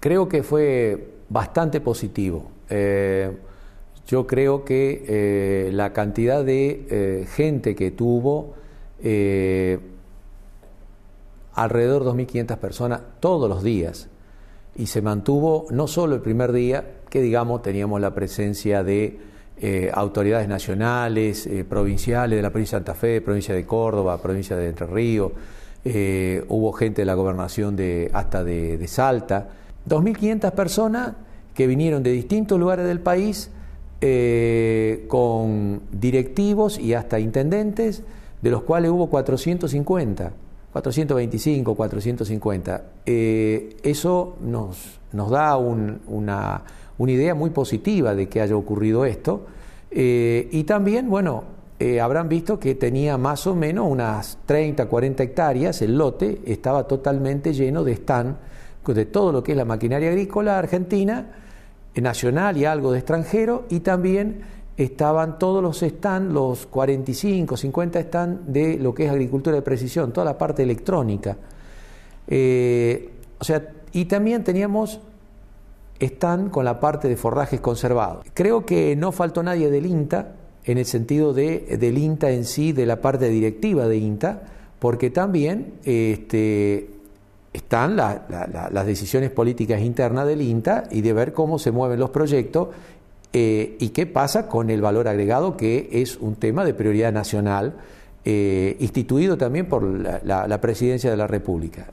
Creo que fue bastante positivo. Eh, yo creo que eh, la cantidad de eh, gente que tuvo, alrededor de 2.500 personas todos los días, y se mantuvo no solo el primer día, que digamos teníamos la presencia de autoridades nacionales, provinciales, de la provincia de Santa Fe, provincia de Córdoba, provincia de Entre Ríos, hubo gente de la gobernación hasta de Salta, 2.500 personas que vinieron de distintos lugares del país eh, con directivos y hasta intendentes, de los cuales hubo 450, 425, 450. eso nos, da una, idea muy positiva de que haya ocurrido esto. Eh, y también, bueno, eh, habrán visto que tenía más o menos unas 30, 40 hectáreas, el lote estaba totalmente lleno de stand de todo lo que es la maquinaria agrícola argentina, eh, nacional y algo de extranjero, y también estaban todos los stands, los 45, 50 stands de lo que es agricultura de precisión, toda la parte electrónica. Eh, o sea, y también teníamos stand con la parte de forrajes conservados. Creo que no faltó nadie del INTA, en el sentido del INTA en sí, de la parte directiva de INTA, porque también este, están las decisiones políticas internas del INTA y de ver cómo se mueven los proyectos eh, y qué pasa con el valor agregado, que es un tema de prioridad nacional, eh, instituido también por la presidencia de la República.